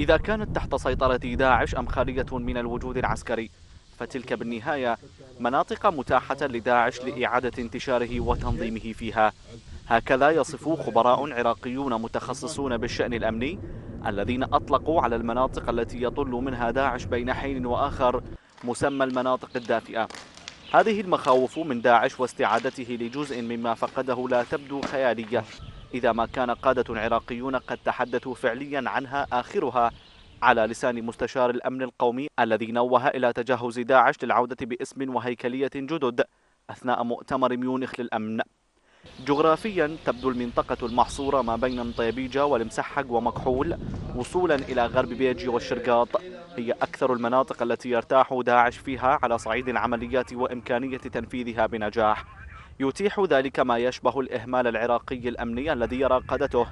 إذا كانت تحت سيطرة داعش أم خالية من الوجود العسكري فتلك بالنهاية مناطق متاحة لداعش لإعادة انتشاره وتنظيمه فيها هكذا يصف خبراء عراقيون متخصصون بالشأن الأمني الذين أطلقوا على المناطق التي يطل منها داعش بين حين وآخر مسمى المناطق الدافئة هذه المخاوف من داعش واستعادته لجزء مما فقده لا تبدو خيالية إذا ما كان قادة عراقيون قد تحدثوا فعليا عنها آخرها على لسان مستشار الأمن القومي الذي نوه إلى تجهز داعش للعودة باسم وهيكلية جدد أثناء مؤتمر ميونخ للأمن جغرافيا تبدو المنطقة المحصورة ما بين مطيبيجا والمسحق ومكحول وصولا إلى غرب بيجي والشرقاط هي أكثر المناطق التي يرتاح داعش فيها على صعيد العمليات وإمكانية تنفيذها بنجاح يتيح ذلك ما يشبه الإهمال العراقي الأمني الذي يرى قادته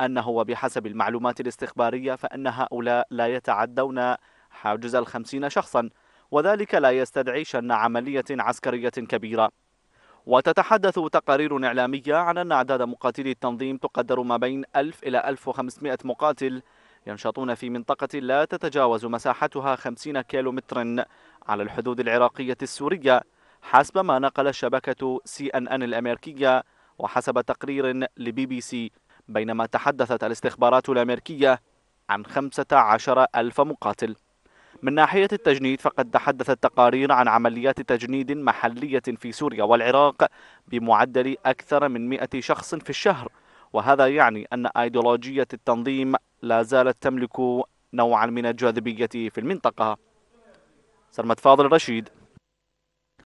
أنه وبحسب المعلومات الاستخبارية فإن هؤلاء لا يتعدون حاجز الخمسين شخصا وذلك لا يستدعي شن عملية عسكرية كبيرة وتتحدث تقارير إعلامية عن أن أعداد مقاتلي التنظيم تقدر ما بين 1000 إلى 1500 مقاتل ينشطون في منطقة لا تتجاوز مساحتها 50 كيلومتر على الحدود العراقية السورية حسب ما نقل شبكة سي ان ان الأمريكية وحسب تقرير لبي بي سي بينما تحدثت الاستخبارات الأمريكية عن 15 ألف مقاتل من ناحية التجنيد فقد تحدثت تقارير عن عمليات تجنيد محلية في سوريا والعراق بمعدل أكثر من 100 شخص في الشهر وهذا يعني أن أيديولوجية التنظيم لا زالت تملك نوعا من الجاذبية في المنطقة سلمت فاضل رشيد